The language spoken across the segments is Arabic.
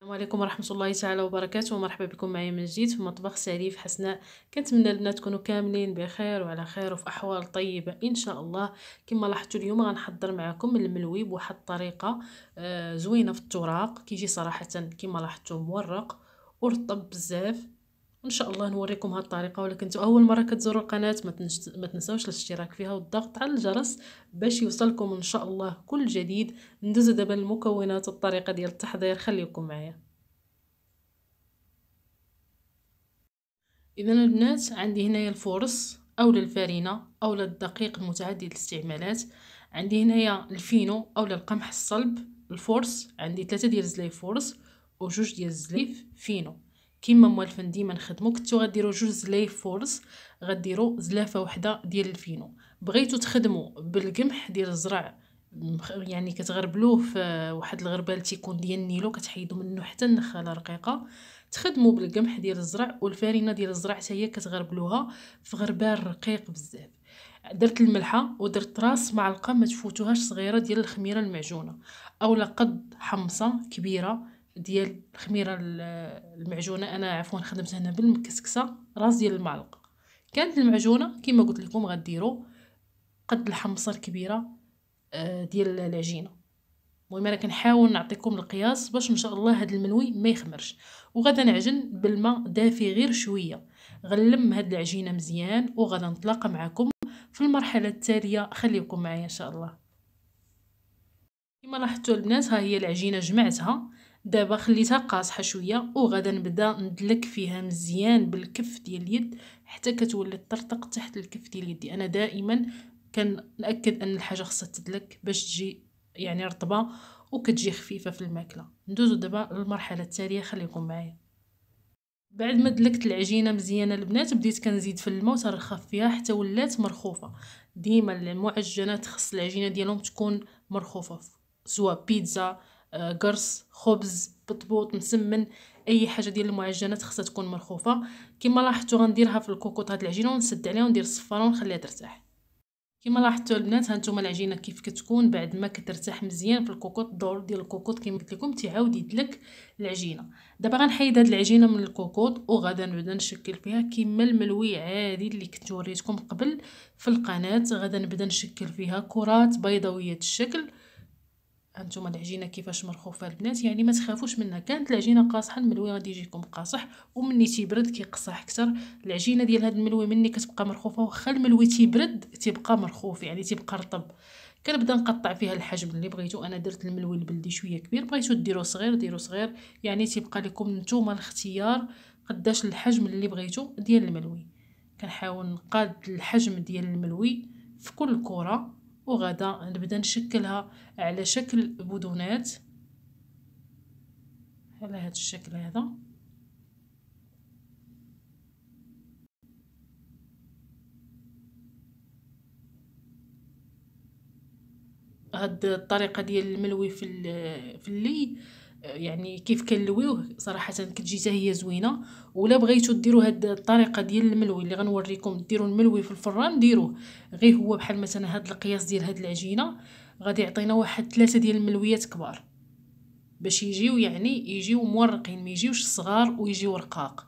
السلام عليكم ورحمه الله تعالى وبركاته ومرحبا بكم معايا من جديد في مطبخ سريف حسناء كنتمنى البنات تكونوا كاملين بخير وعلى خير وفي احوال طيبه ان شاء الله كما لاحظتوا اليوم غنحضر معكم الملوي بواحد الطريقه آه، زوينه في التراق كيجي صراحه كما لاحظتوا مورق ورطب بزاف وان شاء الله نوريكم هاد الطريقه ولكن كنتو اول مره كتزوروا القناه ما, تنساوش الاشتراك فيها والضغط على الجرس باش يوصلكم ان شاء الله كل جديد ندوزو دابا المكونات والطريقه ديال التحضير خليكم معايا اذا البنات عندي هنايا الفرص اولا الفارينه اولا الدقيق المتعدد الاستعمالات عندي هنايا الفينو اولا القمح الصلب الفورص عندي ثلاثه ديال الزلايف فورص وجوج ديال الزلايف فينو كيما موالفين ديما نخدمو كنتو غديرو جوج زلايف فورس غديرو زلافه وحده ديال الفينو بغيتو تخدمو بالقمح ديال الزرع يعني كتغربلوه في واحد الغربال تيكون ديال النيلو كتحيدو منه حتى النخاله رقيقه تخدمو بالقمح ديال الزرع والفرينه ديال الزرع حتى هي كتغربلوها في غربال رقيق بزاف درت الملحه ودرت راس معلقه ما تفوتوهاش صغيره ديال الخميره المعجونه اولا قد حمصه كبيره ديال الخميره المعجونه انا عفوا خدمت هنا بالمكسكسه راس ديال المعلقه كانت المعجونه كما قلت لكم غديروا قد الحمصه الكبيره آه، ديال العجينه المهم انا كنحاول نعطيكم القياس باش ان شاء الله هذا المنوي ما يخمرش وغادا نعجن بالماء دافي غير شويه غنلم هاد العجينه مزيان وغادا نتلاقى معكم في المرحله التاليه خليكم معايا ان شاء الله كما لاحظتوا البنات ها هي العجينه جمعتها دابا خليتها قاصحه شويه وغدا نبدا ندلك فيها مزيان بالكف ديال اليد حتى كتولي ترتق تحت الكف ديال يدي انا دائما كنأكد ان الحاجه خاصها تدلك باش تجي يعني رطبه وكتجي خفيفه في الماكله ندوزو دابا للمرحله التاليه خليكم معايا بعد ما دلكت العجينه مزيانه البنات بديت كنزيد في الماء وترخف فيها حتى ولات مرخوفه ديما المعجنات خص العجينه ديالهم تكون مرخوفه سواء بيتزا آه، قرص خبز بطبوط مسمن اي حاجه ديال المعجنات خصها تكون مرخوفه كما لاحظتوا غنديرها في الكوكوط هاد العجينه ونسد عليها وندير الصفاره ونخليها ترتاح كما لاحظتوا البنات هانتوما العجينه كيف كتكون بعد ما كترتاح مزيان في الكوكوط الدور ديال الكوكوط كما قلت لكم تعاود يدلك العجينه دابا غنحيد هاد العجينه من الكوكوط وغادا نبدا نشكل فيها كما الملوي عادي اللي كنت وريتكم قبل في القناه غادا نبدا نشكل فيها كرات بيضاويه الشكل هانتوما العجينه كيفاش مرخوفه البنات يعني ما تخافوش منها كانت العجينه قاصحه الملوي غادي يجيكم قاصح ومني تيبرد كيقصح اكثر العجينه ديال هاد الملوي مني كتبقى مرخوفه واخا الملوي تيبرد تيبقى مرخوف يعني تيبقى رطب كنبدا نقطع فيها الحجم اللي بغيتو انا درت الملوي البلدي شويه كبير بغيتو ديرو صغير ديرو صغير يعني تيبقى لكم نتوما الاختيار قداش الحجم اللي بغيتو ديال الملوي كنحاول نقاد الحجم ديال الملوي في كل كره وغدا نبدا نشكلها على شكل بدونات على هذا الشكل هذا هاد الطريقه ديال الملوي في في اللي يعني كيف كنلويوه صراحه كتجي هي زوينه ولا بغيتو ديروا هاد الطريقه ديال الملوي اللي غنوريكم ديروا الملوي في الفران ديروه غير هو بحال مثلا هاد القياس ديال هاد العجينه غادي يعطينا واحد ثلاثة ديال الملويات كبار باش يجيو يعني يجيو مورقين ما يجيوش صغار ويجيو رقاق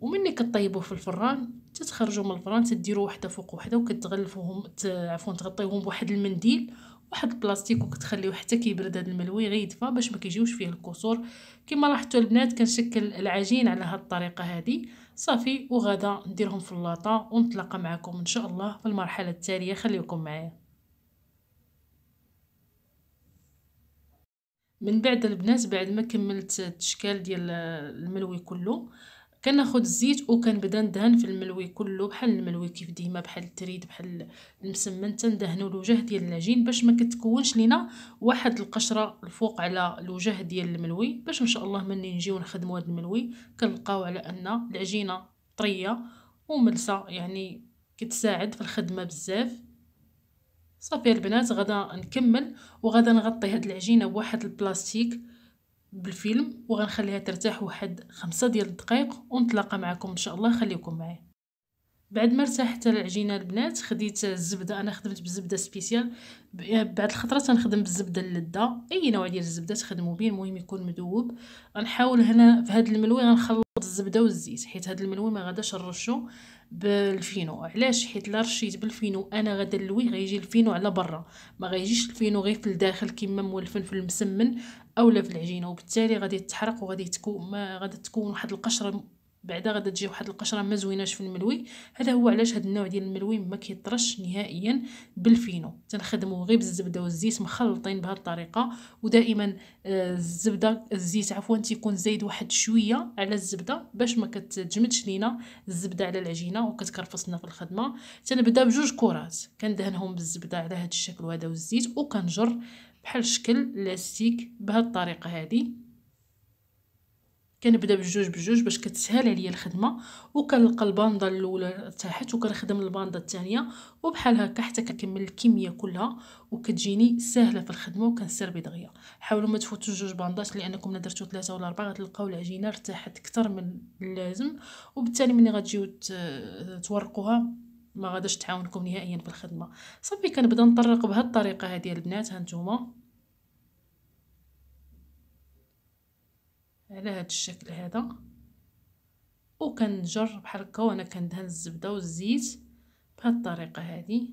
ومني كطيبوه في الفران تتخرجوا من الفران تديروا وحده فوق وحده وكتغلفوهم عفوا تغطيوهم بواحد المنديل واحد البلاستيك وكتخليوه حتى كيبرد هذا الملوي غيدفى باش ما كيجيوش فيه الكسور كما لاحظتوا البنات كنشكل العجين على هذه الطريقه هذه صافي وغدا نديرهم في اللاطه ونتلاقى معكم ان شاء الله في المرحله التاليه خليكم معايا من بعد البنات بعد ما كملت التشكال ديال الملوي كله كناخذ الزيت وكنبدا ندهن في الملوي كله بحال الملوي كيف ديما بحال التريد بحال المسمن تندهنوا الوجه ديال العجين باش ما كتكونش لينا واحد القشره الفوق على الوجه ديال الملوي باش ان شاء الله ملي نجيو نخدموا هذا الملوي كنلقاو على ان العجينه طريه وملسه يعني كتساعد في الخدمه بزاف صافي البنات غدا نكمل وغدا نغطي هاد العجينه بواحد البلاستيك بالفيلم وغنخليها ترتاح واحد خمسة ديال الدقائق ونتلاقى معكم ان شاء الله خليكم معايا بعد ما ارتاحت العجينه البنات خديت الزبده انا خدمت بالزبده سبيسيال بعد الخطره تنخدم بالزبده اللذه اي نوع ديال الزبده تخدموا به المهم يكون مذوب غنحاول هنا في هذا الملوي غنخلط الزبده والزيت حيت هذا الملوي ما غاداش نرشو بالفينو علاش حيت لا رشيت بالفينو انا غدا نلويه غيجي الفينو على برا ما غيجيش الفينو غير في الداخل كما مولفن في المسمن اولا في العجينه وبالتالي غادي تحرق وغادي تكون ما غادي تكون واحد القشره بعدا غادا تجي واحد القشره ما زويناش في الملوي هذا هو علاش هذا النوع ديال الملوي ما كيطرش نهائيا بالفينو تنخدمو غير بالزبده والزيت مخلطين بهذه الطريقه ودائما آه، الزبده الزيت عفوا تيكون زايد واحد شويه على الزبده باش ما كتجمدش لينا الزبده على العجينه لنا في الخدمه تنبدا بجوج كرات كندهنهم بالزبده على هذا الشكل وهذا والزيت وكنجر بحال شكل لاستيك بهذه الطريقه هذه كنبدا بجوج بجوج باش كتسهل عليا الخدمه وكنلقى الباندا الاولى تحت وكنخدم الباندا الثانيه وبحال هكا حتى كنكمل الكميه كلها وكتجيني سهله في الخدمه وكنسربي دغيا حاولوا ما تفوتوا جوج باندات لانكم الا درتو ثلاثه ولا اربعه غتلقاو العجينه ارتاحت اكثر من اللازم وبالتالي ملي غتجيو تورقوها ما غاداش تعاونكم نهائيا في الخدمه صافي كنبدا نطرق بهاد الطريقه هذه البنات هانتوما على هذا الشكل هذا وكنجر بحال هكا وانا كندهن الزبده والزيت بهاد الطريقه هذه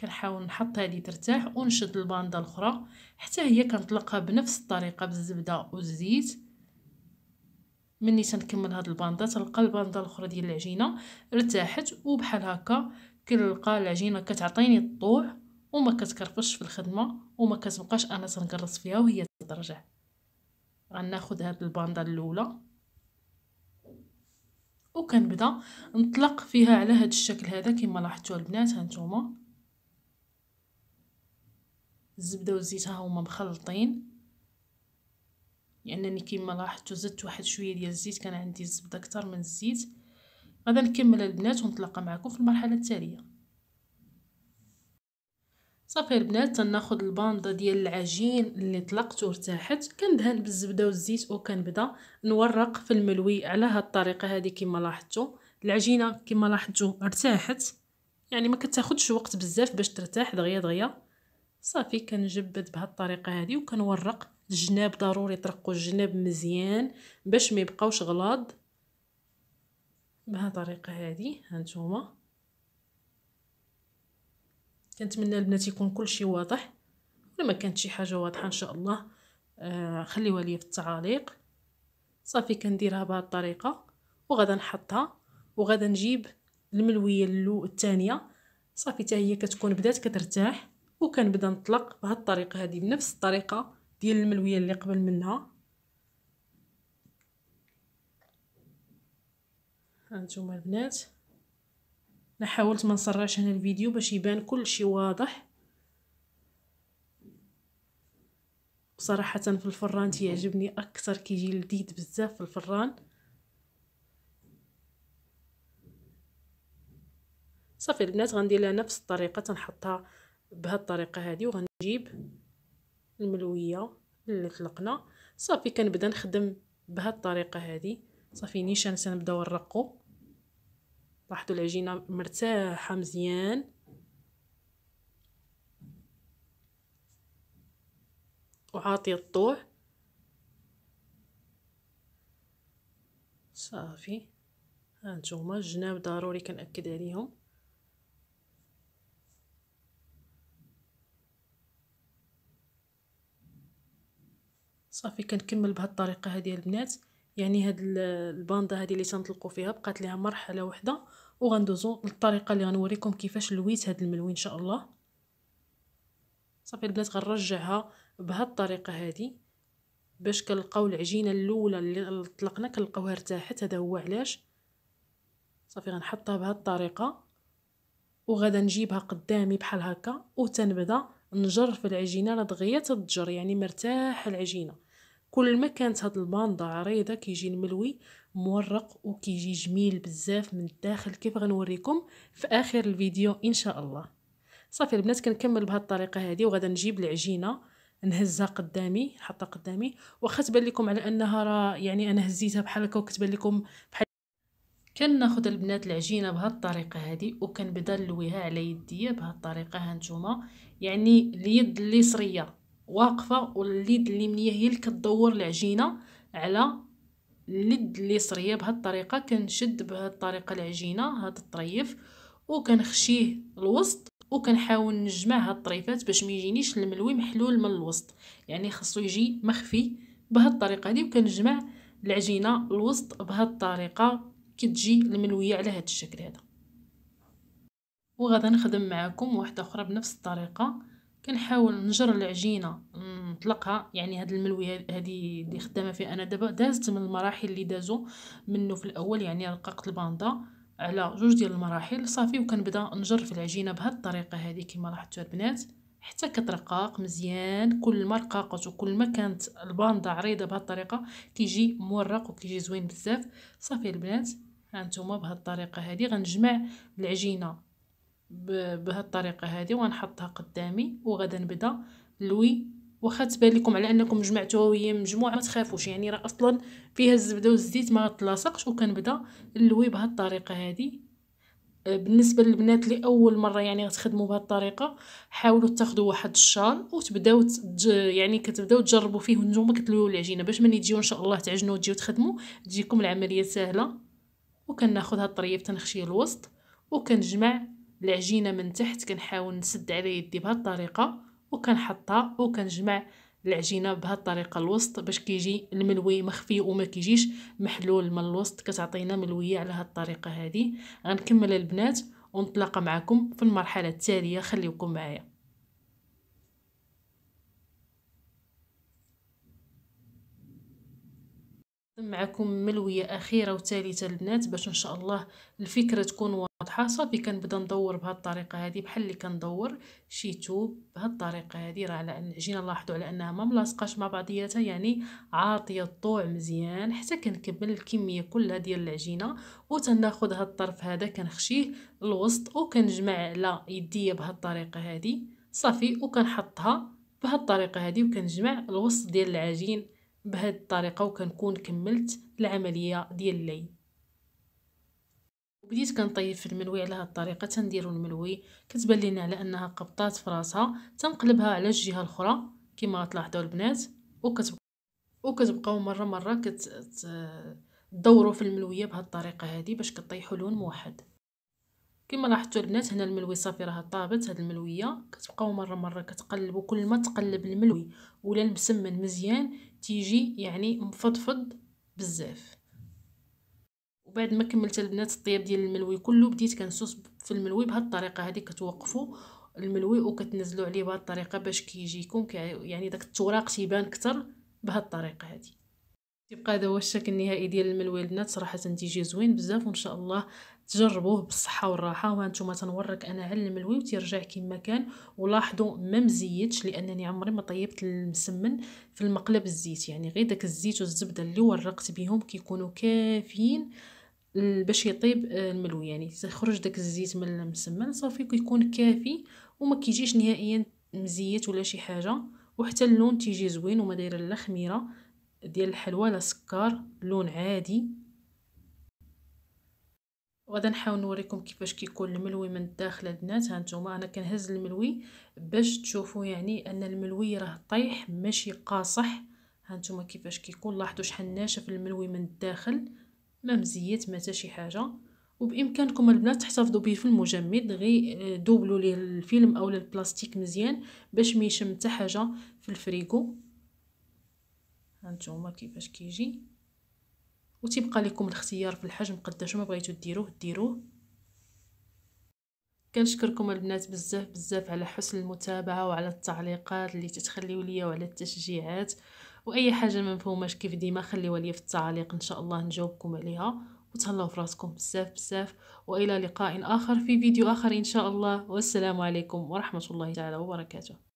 كنحاول نحط هذه ترتاح ونشد الباندا الاخرى حتى هي كنطلقها بنفس الطريقه بالزبده والزيت مني تنكمل هاد الباندا تلقى الباندا الاخرى ديال العجينه ارتاحت وبحال هكا كنلقى العجينه كتعطيني الطوع وما كتكرفش في الخدمه وما كتبقاش انا تنقرص فيها وهي تترجع غناخد هاد الباندا الاولى وكنبدا نطلق فيها على هاد الشكل هذا كما لاحظتوا البنات هانتوما الزبده والزيت ها هما مخلطين لانني يعني كما لاحظتوا زدت واحد شويه ديال الزيت كان عندي الزبده اكثر من الزيت غادا نكمل البنات ونتلاقى معكم في المرحله التاليه صافي البنات تناخذ الباندا ديال العجين اللي طلقت وارتاحت كندهن بالزبده والزيت وكنبدا نورق في الملوي على هاد الطريقه هذه كما لاحظتوا العجينه كما لاحظتوا ارتاحت يعني ما كتاخذش وقت بزاف باش ترتاح دغيا دغيا صافي كنجبد بهاد الطريقه هذه وكنورق الجناب ضروري ترقوا الجناب مزيان باش ما يبقاوش غلاض بهاد الطريقه هذه هانتوما كنتمنى البنات يكون كل شيء واضح ولا ما كانت شي حاجه واضحه ان شاء الله آه، خليوها لي في التعاليق صافي كنديرها بهذه الطريقه وغادا نحطها وغادا نجيب الملويه اللو الثانيه صافي حتى هي كتكون بدات كترتاح وكنبدا نطلق بهذه الطريقه هذه بنفس الطريقه ديال الملويه اللي قبل منها هانتوما البنات انا حاولت ما نسرعش هنا الفيديو باش يبان كل شيء واضح صراحة في الفران تيعجبني اكثر كيجي لذيذ بزاف في الفران صافي البنات غندير لها نفس الطريقه تنحطها بهذه الطريقه هذه وغنجيب الملويه اللي طلقنا صافي كنبدا نخدم بهذه الطريقه هذه صافي نيشان سنبداو نرقو لاحظوا العجينه مرتاحه مزيان وعاطيه الطوع صافي هانتوما الجناب ضروري كنأكد عليهم صافي كنكمل بهاد الطريقه هذه البنات يعني هاد الباندا هادي اللي تنطلقوا فيها بقات ليها مرحله وحده وغندوزو للطريقه اللي غنوريكم كيفاش لويت هاد الملوي ان شاء الله صافي البنات غنرجعها بهاد الطريقه هادي باش كنلقاو العجينه الاولى اللي طلقنا كنلقاوها ارتاحت هذا هو علاش صافي غنحطها بهاد الطريقه وغادا نجيبها قدامي بحال هكا وتنبدا نجر في العجينه لا دغيا تتجر يعني مرتاحه العجينه كل ما كانت هاد الباندا عريضه كيجي الملوي مورق وكيجي جميل بزاف من الداخل كيف غنوريكم في اخر الفيديو ان شاء الله صافي البنات كنكمل بهاد الطريقه هذه وغادا نجيب العجينه نهزها قدامي حطها قدامي واخا تبان لكم على انها راه يعني انا هزيتها بحال هكا وكتبان لكم بحال كناخد البنات العجينه بهاد الطريقه هذه وكنبدا نلويها على يديا بهاد الطريقه هانتوما يعني اليد اليسريه واقفه واليد اليمنيه هي اللي كدور العجينه على اليد اليسريه بهاد الطريقه كنشد بهاد الطريقه العجينه هاد الطريف وكنخشيه الوسط وكنحاول نجمع هاد الطريفات باش ما يجينيش الملوي محلول من الوسط يعني خاصو يجي مخفي بهاد الطريقه هادي وكنجمع العجينه الوسط بهاد الطريقه كتجي الملويه على هاد الشكل هذا وغادا نخدم معكم واحده اخرى بنفس الطريقه كنحاول نجر العجينه نطلقها يعني هاد الملوي هادي اللي خدامه فيه انا دابا دازت من المراحل اللي دازو منه في الاول يعني رققت الباندا على جوج ديال المراحل صافي وكنبدا نجر في العجينه بهاد الطريقه هادي كما لاحظتوا البنات حتى كترقاق مزيان كل ما رقاقت وكل ما كانت الباندا عريضه بهاد الطريقه كيجي مورق وكيجي زوين بزاف صافي البنات هانتوما بهاد الطريقه هادي غنجمع العجينه بهالطريقه هذه وغنحطها قدامي وغدا نبدا لوي واخا تبان لكم على انكم جمعتوها وهي مجموعه ما تخافوش يعني راه اصلا فيها الزبده والزيت ما غتلاصقش وكنبدا نلوي بهالطريقه هذه آه، بالنسبه للبنات اللي اول مره يعني غتخدموا بهذه الطريقه حاولوا تاخذوا واحد الشال وتبداو تج... يعني كتبداو تجربوا فيه نتوما كتلويو العجينه باش ملي تجيو ان شاء الله تعجنوا وتجيو تخدموا تجيكم العمليه سهله وكناخذ هاد الطريف تنخشيه الوسط وكنجمع العجينه من تحت كنحاول نسد على يدي بهذه الطريقه وكنحطها وكنجمع العجينه بهذه الطريقه الوسط باش كيجي الملوي مخفي وما كيجيش محلول من الوسط كتعطينا ملويه على هذه الطريقه هذه غنكمل البنات ونطلق معكم في المرحله التاليه خليكم معايا معكم ملويه اخيره وثالثه البنات باش ان شاء الله الفكره تكون واضحه صافي كنبدا ندور بهاد الطريقه هذه بحال اللي كندور شي توب بهاد الطريقه هذه راه على ان جينا لاحظوا على انها ما ملاصقاش مع بعضياتها يعني عاطيه الطوع مزيان حتى كنكمل الكميه كلها ديال العجينه وتناخذ هاد الطرف هذا كنخشيه الوسط وكنجمع على يدي بهاد الطريقه هذه صافي وكنحطها بهاد الطريقه هذه وكنجمع الوسط ديال العجين بهاد الطريقه وكنكون كملت العمليه ديال اللي بديت كنطيب في المنوي على هاد الطريقه تنديروا المنوي كتبان لينا على انها قبطات في راسها تنقلبها على الجهه الاخرى كما تلاحظوا البنات وكتبقى وكتبقاو مره مره كتدوروا في الملويه بهاد الطريقه هذه باش كطيحوا لون موحد كما لاحظتوا البنات هنا الملوي صافي راه طابت هاد الملويه كتبقاو مره مره كتقلبوا كل ما تقلب الملوي ولا المسمن مزيان تيجي يعني مفضفض بزاف وبعد ما كملت البنات الطياب ديال الملوي كله بديت كنسوس في الملوي بهاد الطريقه هذه كتوقفوا الملوي وكتنزلوا عليه بهاد الطريقه باش كيجيكم كي يعني داك التوراق تيبان اكثر بهاد الطريقه هذه تبقى هذا هو الشكل النهائي ديال الملوي البنات صراحه تيجي زوين بزاف وان شاء الله تجربوه بالصحه والراحه وانتم تنورك انا علم الوي وتيرجع كما كان ولاحظوا ما مزيتش لانني عمري ما طيبت المسمن في المقلب الزيت يعني غير داك الزيت والزبده اللي ورقت بهم كيكونوا كافيين باش يطيب الملوي يعني تخرج داك الزيت من المسمن صافي كيكون كافي وما كيجيش نهائيا مزيت ولا شي حاجه وحتى اللون تيجي زوين وما دايره لا خميره ديال الحلوى لا سكر لون عادي وغادا نحاول نوريكم كيفاش كيكون الملوي من الداخل البنات هانتوما انا كنهز الملوي باش تشوفوا يعني ان الملوي راه طايح ماشي قاصح هانتوما كيفاش كيكون لاحظوا شحال ناشف الملوي من الداخل ما مزيت ما شي حاجه وبامكانكم البنات تحتفظوا به في المجمد غير دوبلوا ليه الفيلم اولا البلاستيك مزيان باش ما يشم حتى حاجه في الفريغو هانتوما كيفاش كيجي وتيبقى لكم الاختيار في الحجم قداش ما بغيتو ديروه ديروه كنشكركم البنات بزاف بزاف على حسن المتابعه وعلى التعليقات اللي تتخليو ليا وعلى التشجيعات واي حاجه ما مفهوماش كيف ديما خليوها ليا في التعليق ان شاء الله نجاوبكم عليها وتهلاو في راسكم بزاف بزاف والى لقاء اخر في فيديو اخر ان شاء الله والسلام عليكم ورحمه الله تعالى وبركاته